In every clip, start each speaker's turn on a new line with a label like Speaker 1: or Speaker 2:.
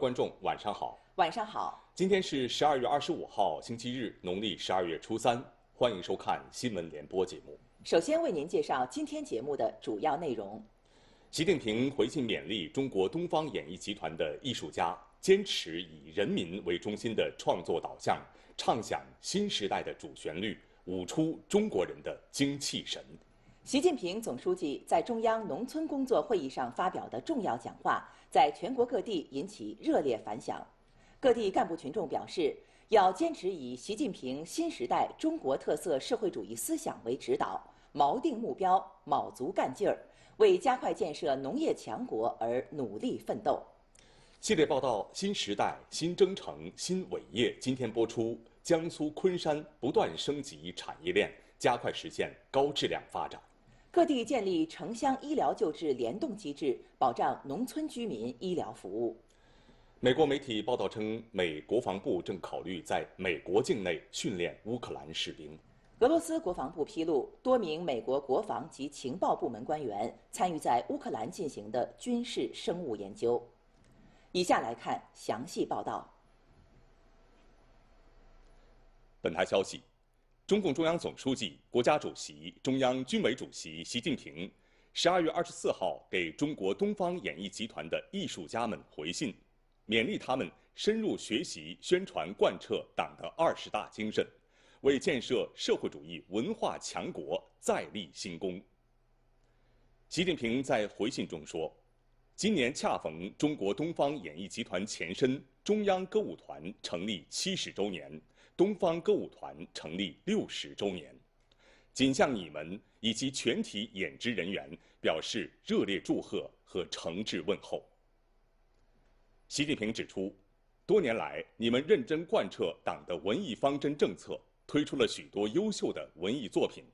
Speaker 1: 观众晚上好，
Speaker 2: 晚上好。
Speaker 1: 今天是十二月二十五号，星期日，农历十二月初三。欢迎收看新闻联播节目。
Speaker 2: 首先为您介绍今天节目的主要内容：
Speaker 1: 习近平回信勉励中国东方演艺集团的艺术家，坚持以人民为中心的创作导向，唱响新时代的主旋律，舞出中国人的精气神。
Speaker 2: 习近平总书记在中央农村工作会议上发表的重要讲话。在全国各地引起热烈反响，各地干部群众表示，要坚持以习近平新时代中国特色社会主义思想为指导，锚定目标，卯足干劲儿，为加快建设农业强国而努力奋斗。系列报道：新时
Speaker 1: 代，新征程，新伟业。今天播出：江苏昆山不断升级产业链，加快实现高质量发展。
Speaker 2: 各地建立城乡医疗救治联动机制，保障农村居民医疗服务。
Speaker 1: 美国媒体报道称，美国防部正考虑在美国境内训练乌克兰士兵。
Speaker 2: 俄罗斯国防部披露，多名美国国防及情报部门官员参与在乌克兰进行的军事生物研究。以下来看详细报道。
Speaker 1: 本台消息。中共中央总书记、国家主席、中央军委主席习近平十二月二十四号给中国东方演艺集团的艺术家们回信，勉励他们深入学习、宣传、贯彻党的二十大精神，为建设社会主义文化强国再立新功。习近平在回信中说：“今年恰逢中国东方演艺集团前身中央歌舞团成立七十周年。”东方歌舞团成立六十周年，仅向你们以及全体演职人员表示热烈祝贺和诚挚问候。习近平指出，多年来，你们认真贯彻党的文艺方针政策，推出了许多优秀的文艺作品，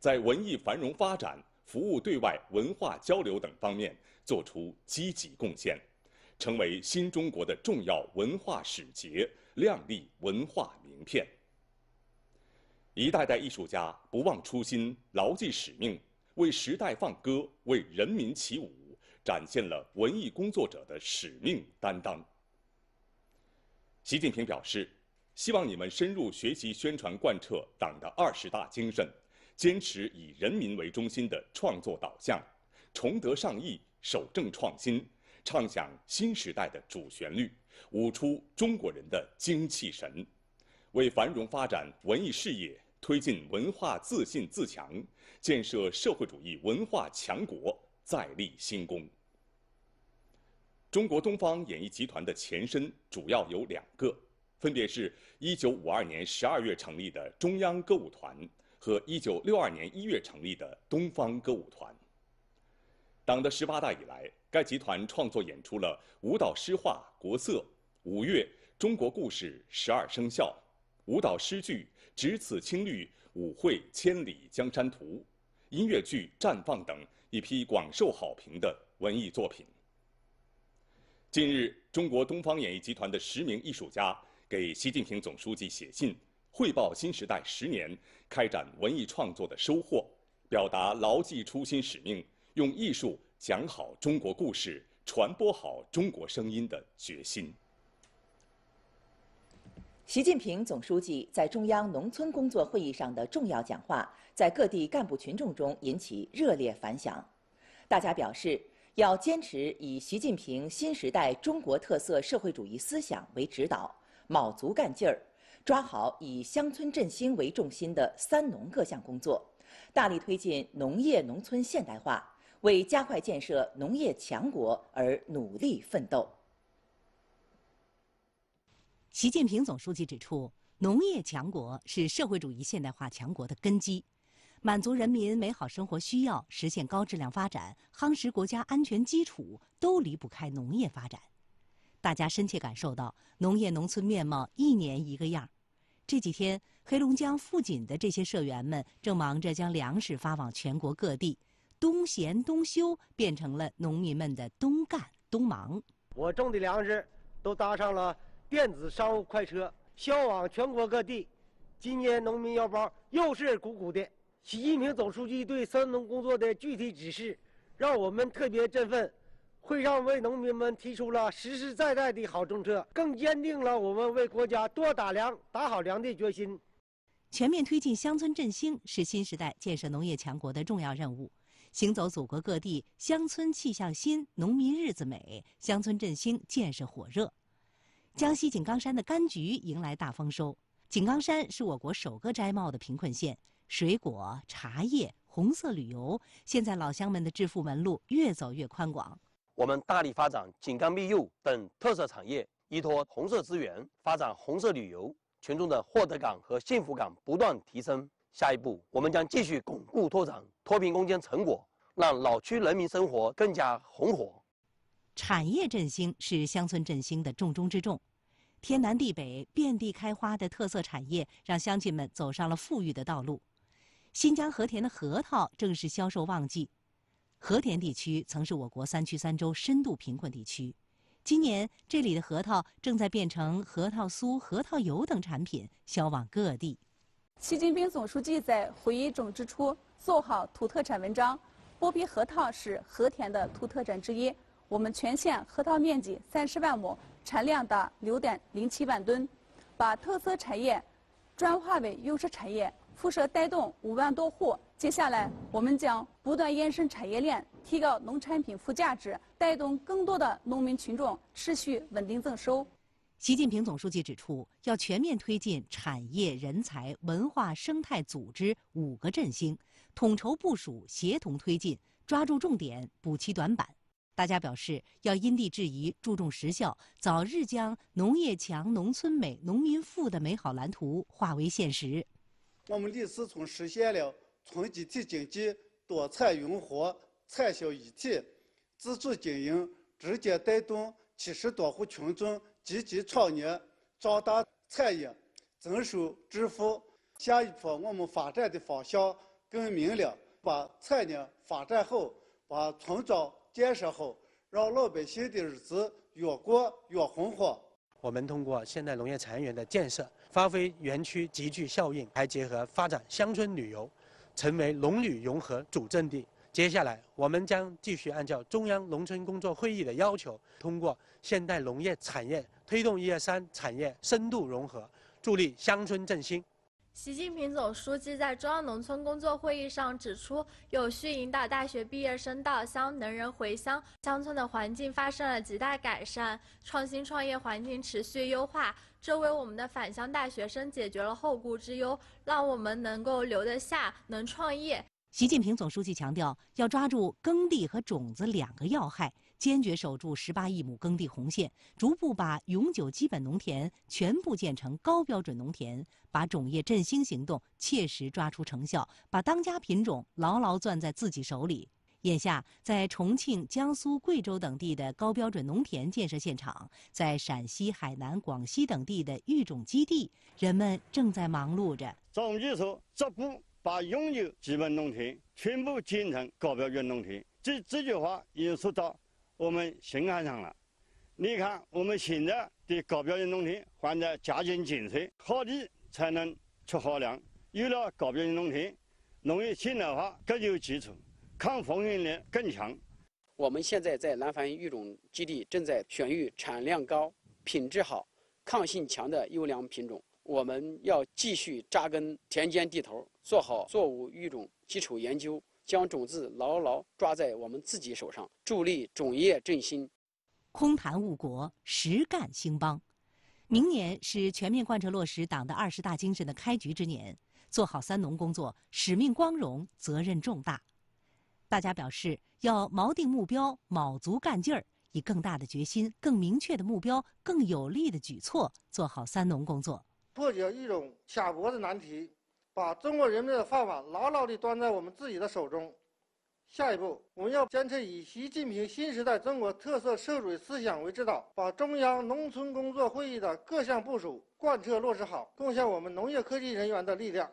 Speaker 1: 在文艺繁荣发展、服务对外文化交流等方面做出积极贡献，成为新中国的重要文化使节。亮丽文化名片。一代代艺术家不忘初心、牢记使命，为时代放歌、为人民起舞，展现了文艺工作者的使命担当。习近平表示，希望你们深入学习宣传贯彻党的二十大精神，坚持以人民为中心的创作导向，崇德尚义，守正创新，唱响新时代的主旋律。舞出中国人的精气神，为繁荣发展文艺事业、推进文化自信自强、建设社会主义文化强国再立新功。中国东方演艺集团的前身主要有两个，分别是一九五二年十二月成立的中央歌舞团和一九六二年一月成立的东方歌舞团。党的十八大以来。该集团创作演出了舞蹈诗画《国色》，五月》《中国故事》《十二生肖》，舞蹈诗剧《只此青绿》舞会千里江山图》，音乐剧《绽放》等一批广受好评的文艺作品。近日，中国东方演艺集团的十名艺术家给习近平总书记写信，汇报新时代十年开展文艺创作的收获，表达牢记初心使命，用艺术。讲好中国故事，传播好中国声音的决心。
Speaker 2: 习近平总书记在中央农村工作会议上的重要讲话，在各地干部群众中引起热烈反响，大家表示要坚持以习近平新时代中国特色社会主义思想为指导，卯足干劲儿，抓好以乡村振兴为重心的“三农”各项工作，大力推进农业农村现代化。为加快建设农业强国而努力奋斗。
Speaker 3: 习近平总书记指出，农业强国是社会主义现代化强国的根基，满足人民美好生活需要、实现高质量发展、夯实国家安全基础，都离不开农业发展。大家深切感受到，农业农村面貌一年一个样。这几天，黑龙江富锦的这些社员们正忙着将粮食发往全国各地。冬闲冬休变成了农民们的冬干冬忙。
Speaker 1: 我种的粮食都搭上了电子商务快车，销往全国各地。今年农民腰包又是鼓鼓的。习近平总书记对三农工作的具体指示，让
Speaker 3: 我们特别振奋。会上为农民们提出了实实在在的好政策，更坚定了我们为国家多打粮、打好粮的决心。全面推进乡村振兴是新时代建设农业强国的重要任务。行走祖国各地，乡村气象新，农民日子美，乡村振兴建设火热。江西井冈山的柑橘迎来大丰收。井冈山是我国首个摘帽的贫困县，水果、茶叶、红色旅游，现在老乡们的致富门路越走越宽广。
Speaker 1: 我们大力发展井冈蜜柚等特色产业，依托红色资源发展红色旅游，群众的获得感和幸福感不断提升。下一步，我们将继续巩固拓展。脱贫攻坚成果让老区人民生活更加红
Speaker 3: 火。产业振兴是乡村振兴的重中之重。天南地北、遍地开花的特色产业，让乡亲们走上了富裕的道路。新疆和田的核桃正是销售旺季。和田地区曾是我国三区三州深度贫困地区，今年这里的核桃正在变成核桃酥、核桃油等产品销往各地。习近平
Speaker 2: 总书记在会议中指出。做好土特产文章，波皮核桃是和田的土特产之一。我们全县核桃面积三十万亩，产量达六点零七万吨，把特色产业转化为优势产业，辐射带动五万多户。接下来，我们将不断延伸产业链，提高
Speaker 3: 农产品附加值，带动更多的农民群众持续稳定增收。习近平总书记指出，要全面推进产业、人才、文化、生态、组织五个振兴。统筹部署，协同推进，抓住重点，补齐短板。大家表示，要因地制宜，注重实效，早日将农业强、农村美、农民富的美好蓝图化为现实。我们
Speaker 4: 李四村实现了村集体经济多产融合、产销一体、自主经营，直接带动七十多户群众积极创业，壮大产业，增收致富。下一步我们发展的方向。更明了，把产业发展好，把村庄建设好，让老百姓的日子越过越红火。
Speaker 1: 我们通过现代农业产业园的建设，发挥园区集聚效应，还结合发展乡村旅游，成为农旅融合主阵地。接下来，我们将继续按照中央农村工作会议的要求，通过现代农业产业推动一二三产业深度融合，助力乡村振兴。
Speaker 5: 习近平总书记在中央农村工作会议上指出，有序引导大学毕业生到乡能人回乡，乡村的环境发生了极大改善，创新创业环境持续优化，这为我们的返乡大学生解决了后顾之忧，让我们能够留得下、能创业。
Speaker 3: 习近平总书记强调，要抓住耕地和种子两个要害。坚决守住十八亿亩耕地红线，逐步把永久基本农田全部建成高标准农田，把种业振兴行动切实抓出成效，把当家品种牢牢攥在自己手里。眼下，在重庆、江苏、贵州等地的高标准农田建设现场，在陕西、海南、广西等地的育种基地，人们正在忙碌着。总书记说：“
Speaker 1: 逐步把永久基本农田全部建成高标准农田。”这这句话也说到。我们心安上了。你看，我们现在的高标准农田还在加紧建设，好地才能出好粮。有了高标准农田，农业现代化更有基础，抗风险力更强。
Speaker 2: 我们现在在南繁育种基地正在选育产量高、品质好、抗性强的优良品种。我们要继续扎根田间地头，做好作物育种基础研究。将种子牢牢抓在我们自己手上，助力种业振兴。
Speaker 3: 空谈误国，实干兴邦。明年是全面贯彻落实党的二十大精神的开局之年，做好三农工作使命光荣、责任重大。大家表示，要锚定目标、卯足干劲儿，以更大的决心、更明确的目标、更有力的举措做好三农工作，
Speaker 4: 破解一种卡脖子难题。把中国人民的饭碗牢牢地端在我们自己的手中。下一步，我们要坚持
Speaker 3: 以习近平新时代中国特色社会主义思想为指导，把中央农村工作
Speaker 4: 会议的各项部署贯彻落实好，贡献我们农业科技人员的力量。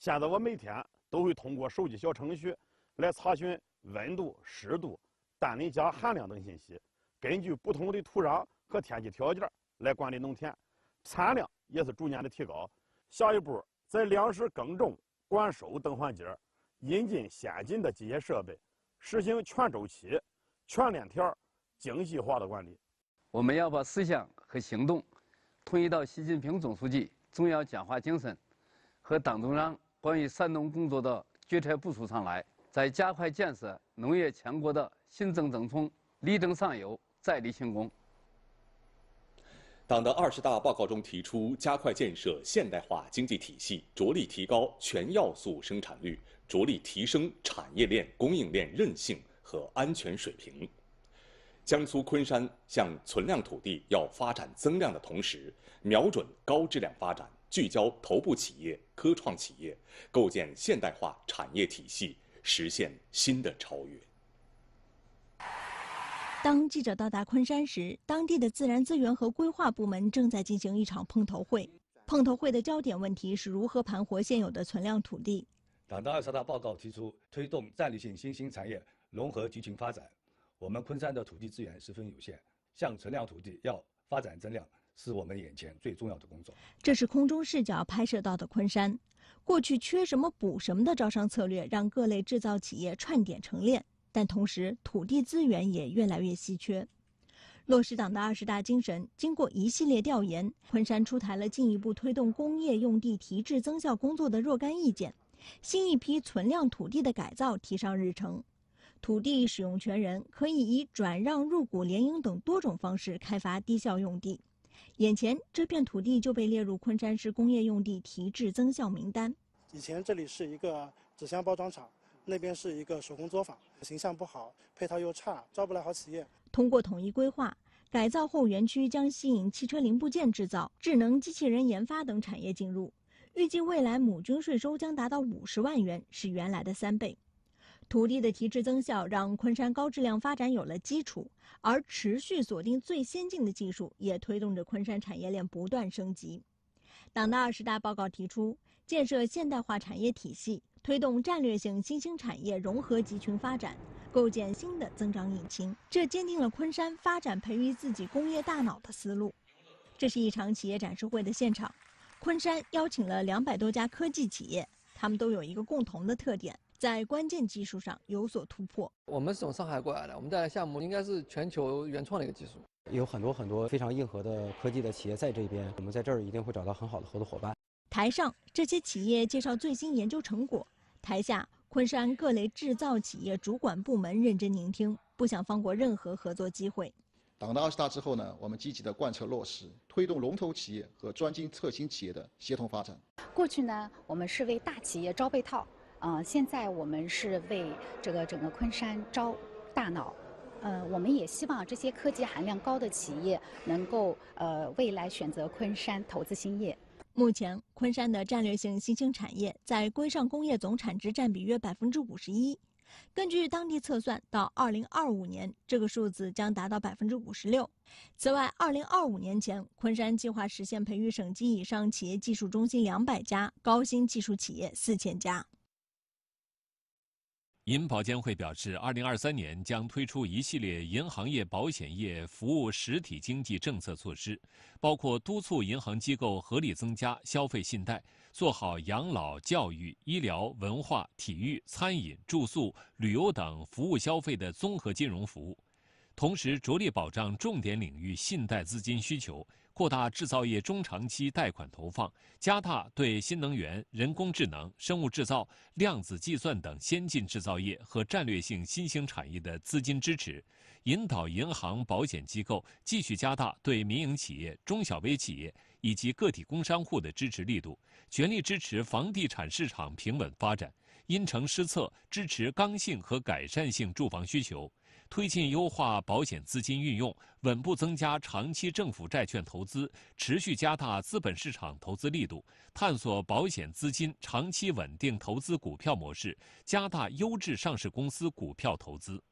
Speaker 3: 现
Speaker 1: 在我每天都会通过手机小程序来查询温度、湿度、氮磷钾含量等信息，根据不同的土壤和天气条件来管理农田，产量也是逐年的提高。下一步。在粮食耕种、管收等环节，引进先进的机械设备，实行全周期、
Speaker 4: 全链条精细化的管理。我们要把思想和行动统一到习近平总书记重要讲话精神和党中央关于三农工作的决策部署上来，在加快建设农业强国的新征程中，力争上游，再立新功。党的
Speaker 1: 二十大报告中提出，加快建设现代化经济体系，着力提高全要素生产率，着力提升产业链、供应链韧性和安全水平。江苏昆山向存量土地要发展增量的同时，瞄准高质量发展，聚焦头部企业、科创企业，构建现代化产业体系，实现新的超越。
Speaker 5: 当记者到达昆山时，当地的自然资源和规划部门正在进行一场碰头会。碰头会的焦点问题是如何盘活现有的存量土
Speaker 1: 地。党的二十大报告提出，推动战略性新兴产业融合集群发展。我们昆山的土地资源十分有限，向存量土地要发展增量，是我们眼前最重要的工作。
Speaker 5: 这是空中视角拍摄到的昆山。过去缺什么补什么的招商策略，让各类制造企业串点成链。但同时，土地资源也越来越稀缺。落实党的二十大精神，经过一系列调研，昆山出台了进一步推动工业用地提质增效工作的若干意见，新一批存量土地的改造提上日程。土地使用权人可以以转让、入股、联营等多种方式开发低效用地。眼前这片土地就被列入昆山市工业用地提质增效名单。
Speaker 1: 以前这里是一个纸箱包装厂。那边是一个手工作坊，形象不好，配套又差，招不来好企业。
Speaker 5: 通过统一规划改造后，园区将吸引汽车零部件制造、智能机器人研发等产业进入。预计未来亩均税收将达到五十万元，是原来的三倍。土地的提质增效，让昆山高质量发展有了基础，而持续锁定最先进的技术，也推动着昆山产业链不断升级。党的二十大报告提出，建设现代化产业体系。推动战略性新兴产业融合集群发展，构建新的增长引擎，这坚定了昆山发展培育自己工业大脑的思路。这是一场企业展示会的现场，昆山邀请了两百多家科技企业，他们都有一个共同的特点，在关键技术上有所突破。
Speaker 2: 我们是从上海过来的，我们带来项目应该是全球原创的一个技术，有很多很多非常硬核的科技的企业在这边，我们在这儿一定会找到很好的合作伙伴。
Speaker 5: 台上这些企业介绍最新研究成果。台下，昆山各类制造企业主管部门认真聆听，不想放过任何合作机会。
Speaker 4: 党的二十大之后呢，我们积极的贯彻落实，推动龙头企业和专精特新企业的协同发展。
Speaker 3: 过去呢，我们是为大企业招配套，呃，现在我们是为这个整个昆山招大脑。呃，我们也希望这些科技含量高的企业能够呃未来
Speaker 5: 选择昆山投资兴业。目前，昆山的战略性新兴产业在规上工业总产值占比约百分之五十一。根据当地测算，到二零二五年，这个数字将达到百分之五十六。此外，二零二五年前，昆山计划实现培育省级以上企业技术中心两百家，高新技术企业四千家。
Speaker 4: 银保监会表示，二零二三年将推出一系列银行业、保险业服务实体经济政策措施，包括督促银行机构合理增加消费信贷，做好养老、教育、医疗、文化、体育、餐饮、住宿、旅游等服务消费的综合金融服务。同时，着力保障重点领域信贷资金需求，扩大制造业中长期贷款投放，加大对新能源、人工智能、生物制造、量子计算等先进制造业和战略性新兴产业的资金支持，引导银行、保险机构继续加大对民营企业、中小微企业以及个体工商户的支持力度，全力支持房地产市场平稳发展，因城施策支持刚性和改善性住房需求。推进优化保险资金运用，稳步增加长期政府债券投资，持续加大资本市场投资力度，探索保险资金长期稳定投资股票模式，加大优质上市公司股票投资。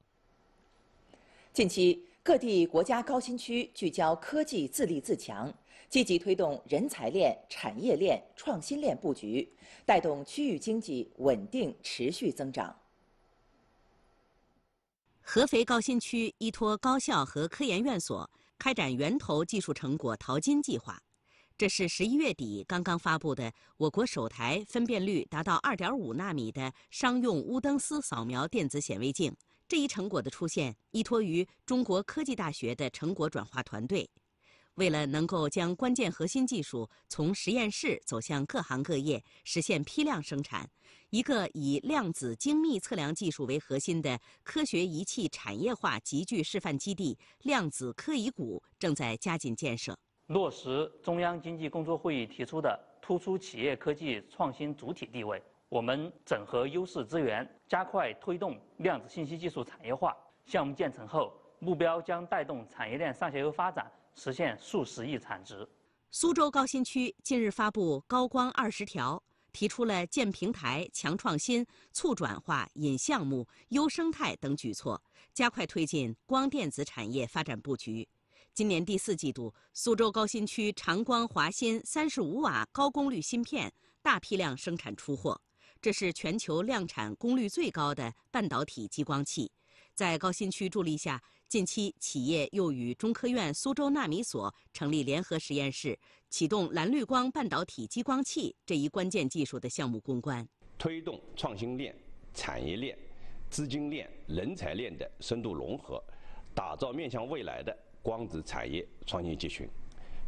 Speaker 2: 近期，各地国家高新区聚焦科技自立自强，积极推动人才链、产业链、创新链布局，带动区域经
Speaker 6: 济稳定持续增长。合肥高新区依托高校和科研院所开展源头技术成果淘金计划。这是十一月底刚刚发布的我国首台分辨率达到二点五纳米的商用钨灯丝扫描电子显微镜。这一成果的出现，依托于中国科技大学的成果转化团队。为了能够将关键核心技术从实验室走向各行各业，实现批量生产，一个以量子精密测量技术为核心的科学仪器产业化集聚示范基地——量子科仪谷正在加紧建设。
Speaker 4: 落实中央经济工作会议提出的突出企业科技创新主体地位，我们整合优势资源，加快推动量子信息技术产业化。项目建成后，目标将带动产业链上下游发展。实现数十亿产值。
Speaker 6: 苏州高新区近日发布“高光二十条”，提出了建平台、强创新、促转化、引项目、优生态等举措，加快推进光电子产业发展布局。今年第四季度，苏州高新区长光华三35瓦高功率芯片大批量生产出货，这是全球量产功率最高的半导体激光器。在高新区助力下，近期企业又与中科院苏州纳米所成立联合实验室，启动蓝绿光半导体激光器这一关键技术的项目攻关，
Speaker 1: 推动创新链、产业链、资金链、人才链的深度融合，打造面向未来的光子产业创新集群。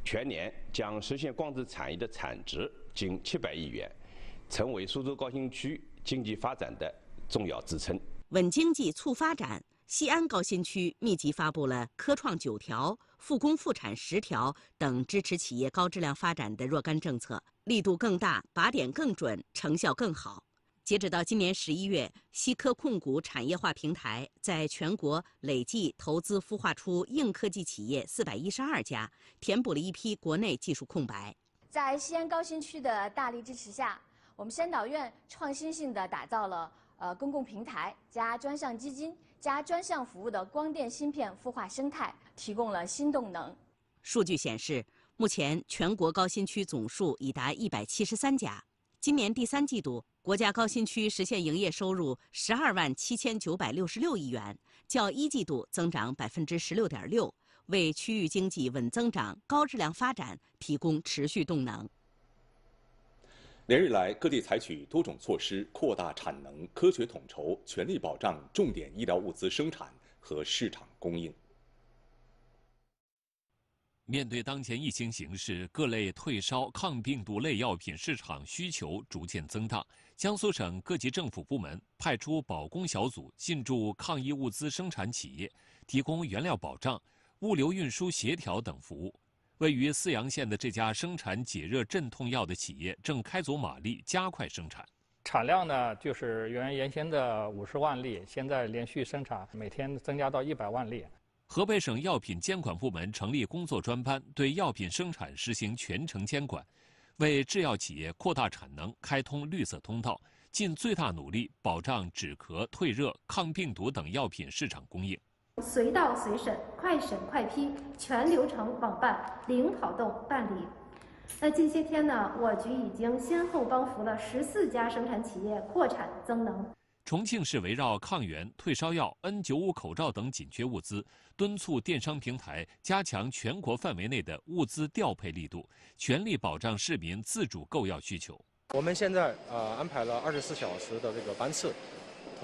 Speaker 1: 全年将实现光子产业的产值近七百亿元，成为苏州高新
Speaker 6: 区经济发展的重要支撑。稳经济促发展，西安高新区密集发布了科创九条、复工复产十条等支持企业高质量发展的若干政策，力度更大、靶点更准、成效更好。截止到今年十一月，西科控股产业化平台在全国累计投资孵化出硬科技企业四百一十二家，填补了一批国内技术空白。
Speaker 5: 在西安高新区的大力支持下，我们先导院创新性的打造了。呃，公共平台加专项基金加专项服务的光电芯片孵化生态提供了新动能。
Speaker 6: 数据显示，目前全国高新区总数已达一百七十三家。今年第三季度，国家高新区实现营业收入十二万七千九百六十六亿元，较一季度增长百分之十六点六，为区域经济稳增长、高质量发展提供持续动能。
Speaker 1: 连日来，各地采取多种措施扩大产能，科学统筹，全力保障重点医疗物资生产和市场供应。
Speaker 4: 面对当前疫情形势，各类退烧、抗病毒类药品市场需求逐渐增大。江苏省各级政府部门派出保供小组进驻抗疫物资生产企业，提供原料保障、物流运输协调等服务。位于泗阳县的这家生产解热镇痛药的企业，正开足马力加快生产。产量呢，就是原原先的五十万粒，现在连续生产，每天增加到一百万粒。河北省药品监管部门成立工作专班，对药品生产实行全程监管，为制药企业扩大产能开通绿色通道，尽最大努力保障止咳、退热、抗病毒等药品市场供应。
Speaker 3: 随到随审，快审快批，全流程网办，零跑动办理。那近些天呢，我局已经先后帮扶了十四家生产企业扩产增能。
Speaker 4: 重庆市围绕抗原、退烧药、N95 口罩等紧缺物资，敦促电商平台加强全国范围内的物资调配力度，全力保障市民自主购药需求。我们现在呃安排了二十四小时的这个班次。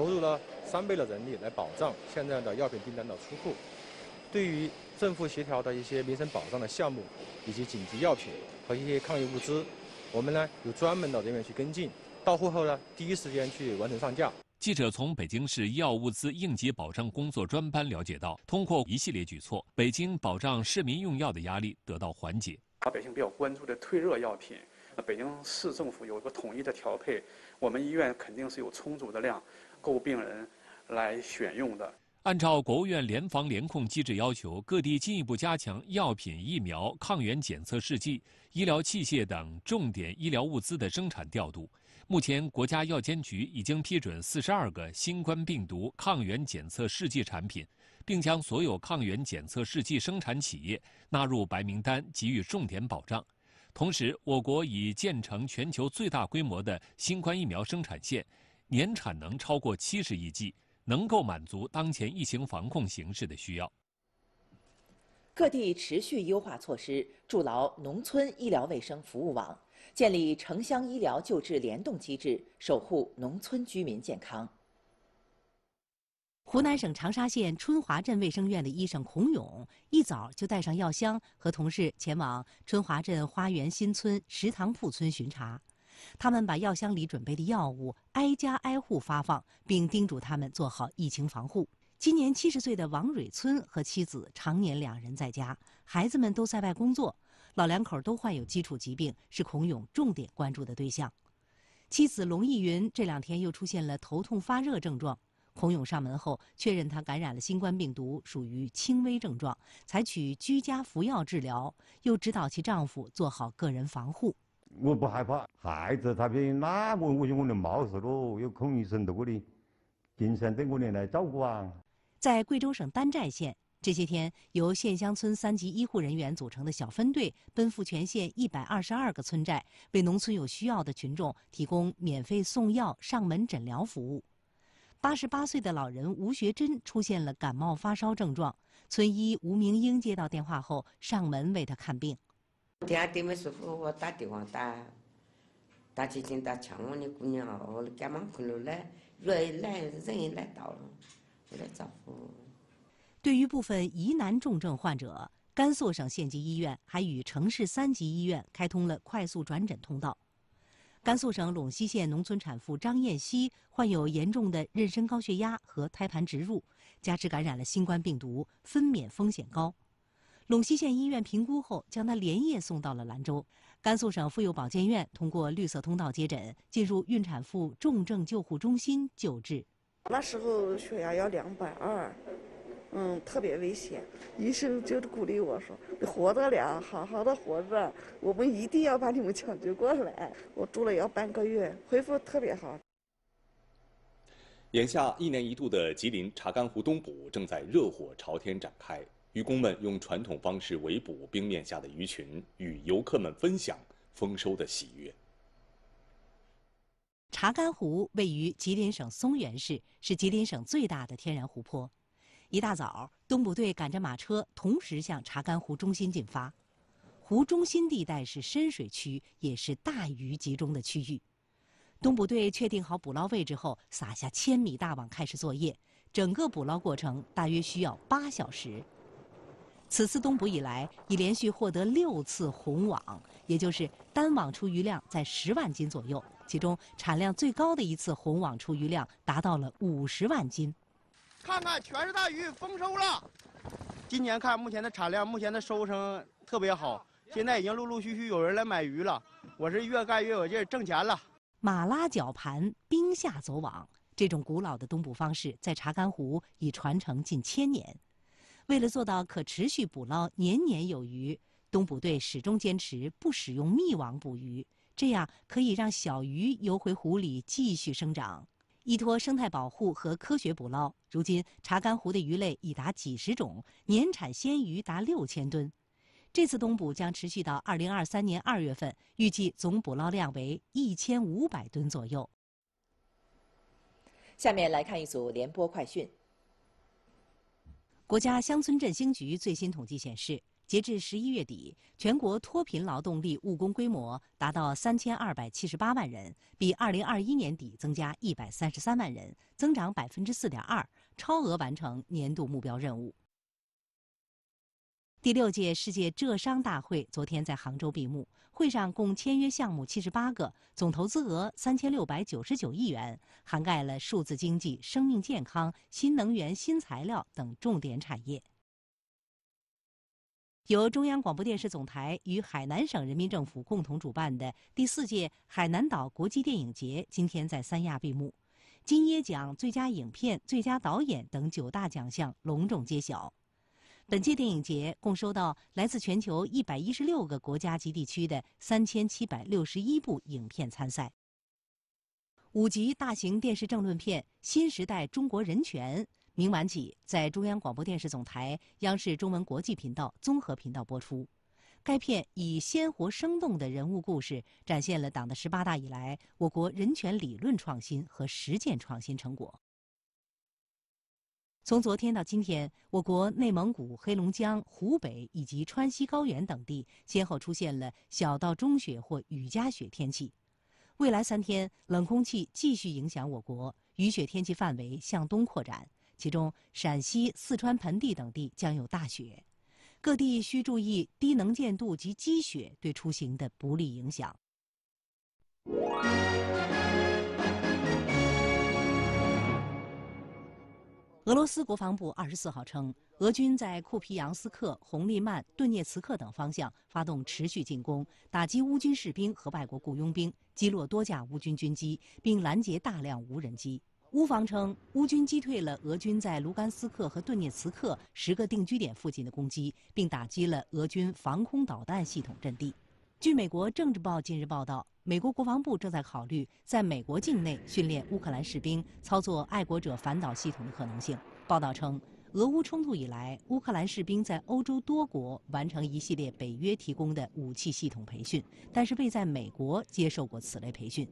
Speaker 4: 投入了三倍的人力来保障现在的药品订单的出库。对于政府协调的一些民生保障的项目，以及紧急药品和一些抗疫物资，我们呢有专门的人员去跟进，到货后呢第一时间去完成上架。记者从北京市药物资应急保障工作专班了解到，通过一系列举措，北京保障市民用药的压力得到缓解。老百
Speaker 1: 姓比较关注的退热药品，那北京市政府有一个统一的调配，我们医院肯定是有充足的量。够病人来选用的。
Speaker 4: 按照国务院联防联控机制要求，各地进一步加强药品、疫苗、抗原检测试剂、医疗器械等重点医疗物资的生产调度。目前，国家药监局已经批准四十二个新冠病毒抗原检测试剂产品，并将所有抗原检测试剂生产企业纳入白名单，给予重点保障。同时，我国已建成全球最大规模的新冠疫苗生产线。年产能超过七十亿剂，能够满足当前疫情防控形势的需要。
Speaker 2: 各地持续优化措施，筑牢农村医疗卫生服务网，建立城乡医疗救治联动机制，守护
Speaker 3: 农村居民健康。湖南省长沙县春华镇卫生院的医生孔勇一早就带上药箱和同事前往春华镇花园新村石塘铺村巡查。他们把药箱里准备的药物挨家挨户发放，并叮嘱他们做好疫情防护。今年七十岁的王蕊村和妻子常年两人在家，孩子们都在外工作，老两口都患有基础疾病，是孔勇重点关注的对象。妻子龙逸云这两天又出现了头痛发热症状，孔勇上门后确认她感染了新冠病毒，属于轻微症状，采取居家服药治疗，又指导其丈夫做好个人防护。
Speaker 4: 我不害怕，孩子他别那我，我说我们没事咯，有孔医生在过里，经常对我们来照顾啊。在贵州省丹
Speaker 3: 寨县，这些天，由县乡村三级医护人员组成的小分队，奔赴全县一百二十二个村寨，为农村有需要的群众提供免费送药、上门诊疗服务。八十八岁的老人吴学珍出现了感冒发烧症状，村医吴明英接到电话后，上门为他看病。
Speaker 6: 我打电话打，打打强，我姑娘哦，赶忙来，人来人来到了，
Speaker 3: 对于部分疑难重症患者，甘肃省县级医院还与城市三级医院开通了快速转诊通道。甘肃省陇西县农村产妇张艳希患有严重的妊娠高血压和胎盘植入，加之感染了新冠病毒，分娩风险高。陇西县医院评估后，将她连夜送到了兰州。甘肃省妇幼保健院通过绿色通道接诊，进入孕产妇重症救护中心救治。
Speaker 5: 那时候血压要两百二，嗯，特别危险。医生就是鼓励我说：“你活得了，好好的活着，我们一定要把你们抢救过来。”我住了要半个月，恢复特别好。
Speaker 1: 眼下，一年一度的吉林查干湖冬捕正在热火朝天展开。渔工们用传统方式围捕冰面下的鱼群，与游客们分享丰收的喜悦。
Speaker 3: 查干湖位于吉林省松原市，是吉林省最大的天然湖泊。一大早，冬捕队赶着马车，同时向查干湖中心进发。湖中心地带是深水区，也是大鱼集中的区域。冬捕队确定好捕捞位置后，撒下千米大网开始作业。整个捕捞过程大约需要八小时。此次冬捕以来，已连续获得六次红网，也就是单网出鱼量在十万斤左右。其中产量最高的一次红网出鱼量达到了五十万斤。
Speaker 4: 看看，全是大鱼，丰收了。今年看，目前的产量，目前的收成特别好。现在已经陆陆续续有人来买鱼了。我是越干越有劲，挣钱了。
Speaker 3: 马拉绞盘，冰下走网，这种古老的冬捕方式在查干湖已传承近千年。为了做到可持续捕捞，年年有余，冬捕队始终坚持不使用密网捕鱼，这样可以让小鱼游回湖里继续生长。依托生态保护和科学捕捞，如今查干湖的鱼类已达几十种，年产鲜鱼达六千吨。这次冬捕将持续到二零二三年二月份，预计总捕捞量为一千五百吨左右。
Speaker 2: 下面来看一组联播快讯。
Speaker 3: 国家乡村振兴局最新统计显示，截至十一月底，全国脱贫劳动力务工规模达到三千二百七十八万人，比二零二一年底增加一百三十三万人，增长百分之四点二，超额完成年度目标任务。第六届世界浙商大会昨天在杭州闭幕，会上共签约项目七十八个，总投资额三千六百九十九亿元，涵盖了数字经济、生命健康、新能源、新材料等重点产业。由中央广播电视总台与海南省人民政府共同主办的第四届海南岛国际电影节今天在三亚闭幕，金椰奖最佳影片、最佳导演等九大奖项隆重揭晓。本届电影节共收到来自全球一百一十六个国家级地区的三千七百六十一部影片参赛。五集大型电视政论片《新时代中国人权》明晚起在中央广播电视总台央视中文国际频道综合频道播出。该片以鲜活生动的人物故事，展现了党的十八大以来我国人权理论创新和实践创新成果。从昨天到今天，我国内蒙古、黑龙江、湖北以及川西高原等地先后出现了小到中雪或雨夹雪天气。未来三天，冷空气继续影响我国，雨雪天气范围向东扩展，其中陕西、四川盆地等地将有大雪。各地需注意低能见度及积雪对出行的不利影响。俄罗斯国防部二十四号称，俄军在库皮扬斯克、红利曼、顿涅茨克等方向发动持续进攻，打击乌军士兵和外国雇佣兵，击落多架乌军军机，并拦截大量无人机。乌方称，乌军击退了俄军在卢甘斯克和顿涅茨克十个定居点附近的攻击，并打击了俄军防空导弹系统阵地。据美国《政治报》近日报道，美国国防部正在考虑在美国境内训练乌克兰士兵操作爱国者反导系统的可能性。报道称，俄乌冲突以来，乌克兰士兵在欧洲多国完成一系列北约提供的武器系统培训，但是未在美国接受过此类培训。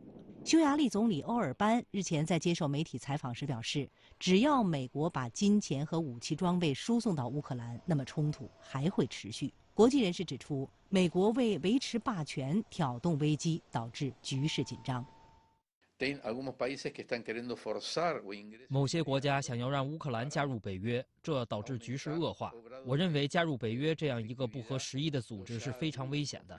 Speaker 3: 匈牙利总理欧尔班日前在接受媒体采访时表示，只要美国把金钱和武器装备输送到乌克兰，那么冲突还会持续。国际人士指出，美国为维持霸权挑动危机，导致局势紧张。
Speaker 4: 某些国家想要让乌克兰加入北约，这导致局势恶化。我认为加入北约这样一个不合时宜的组织是非常危险的。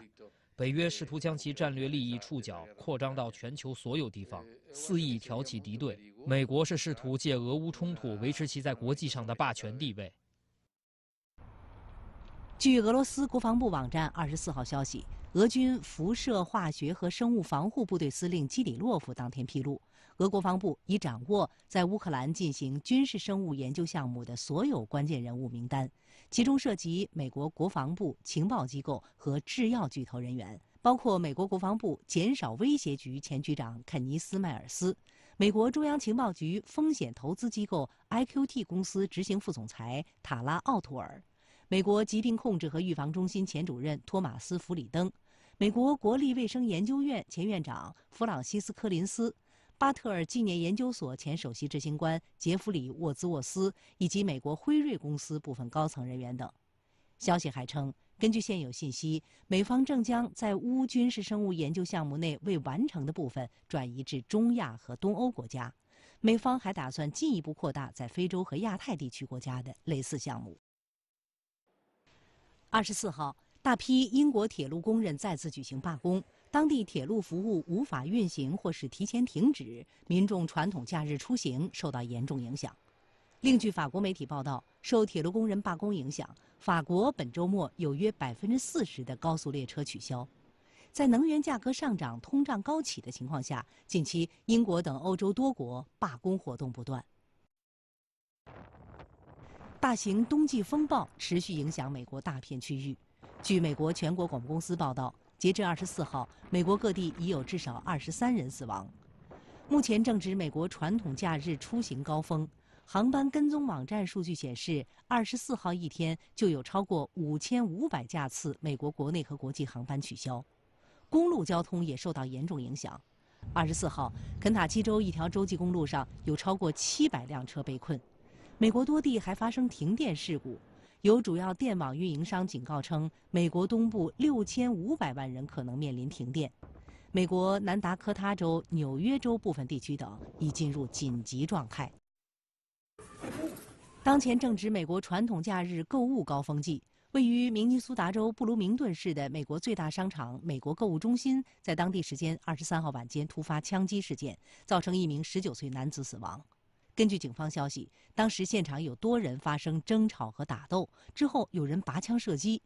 Speaker 4: 北约试图将其战略利益触角扩张到全球所有地方，肆意挑起敌对。美国是试图借俄乌冲突维持其在国际上的霸权地位。
Speaker 3: 据俄罗斯国防部网站二十四号消息，俄军辐射、化学和生物防护部队司令基里洛夫当天披露，俄国防部已掌握在乌克兰进行军事生物研究项目的所有关键人物名单。其中涉及美国国防部情报机构和制药巨头人员，包括美国国防部减少威胁局前局长肯尼斯·迈尔斯，美国中央情报局风险投资机构 IQT 公司执行副总裁塔拉·奥图尔，美国疾病控制和预防中心前主任托马斯·弗里登，美国国立卫生研究院前院长弗朗西斯·科林斯。巴特尔纪念研究所前首席执行官杰弗里·沃兹沃斯以及美国辉瑞公司部分高层人员等。消息还称，根据现有信息，美方正将在乌军事生物研究项目内未完成的部分转移至中亚和东欧国家。美方还打算进一步扩大在非洲和亚太地区国家的类似项目。二十四号，大批英国铁路工人再次举行罢工。当地铁路服务无法运行或是提前停止，民众传统假日出行受到严重影响。另据法国媒体报道，受铁路工人罢工影响，法国本周末有约百分之四十的高速列车取消。在能源价格上涨、通胀高企的情况下，近期英国等欧洲多国罢工活动不断。大型冬季风暴持续影响美国大片区域。据美国全国广播公司报道。截至二十四号，美国各地已有至少二十三人死亡。目前正值美国传统假日出行高峰，航班跟踪网站数据显示，二十四号一天就有超过五千五百架次美国国内和国际航班取消。公路交通也受到严重影响。二十四号，肯塔基州一条洲际公路上有超过七百辆车被困。美国多地还发生停电事故。有主要电网运营商警告称，美国东部六千五百万人可能面临停电。美国南达科他州、纽约州部分地区等已进入紧急状态。当前正值美国传统假日购物高峰季，位于明尼苏达州布鲁明顿市的美国最大商场美国购物中心，在当地时间二十三号晚间突发枪击事件，造成一名十九岁男子死亡。根据警方消息，当时现场有多人发生争吵和打斗，之后有人拔枪射击，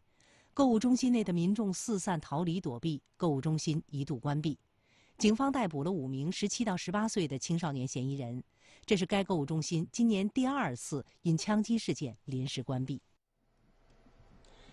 Speaker 3: 购物中心内的民众四散逃离躲避，购物中心一度关闭。警方逮捕了五名十七到十八岁的青少年嫌疑人，这是该购物中心今年第二次因枪击事件临时关闭。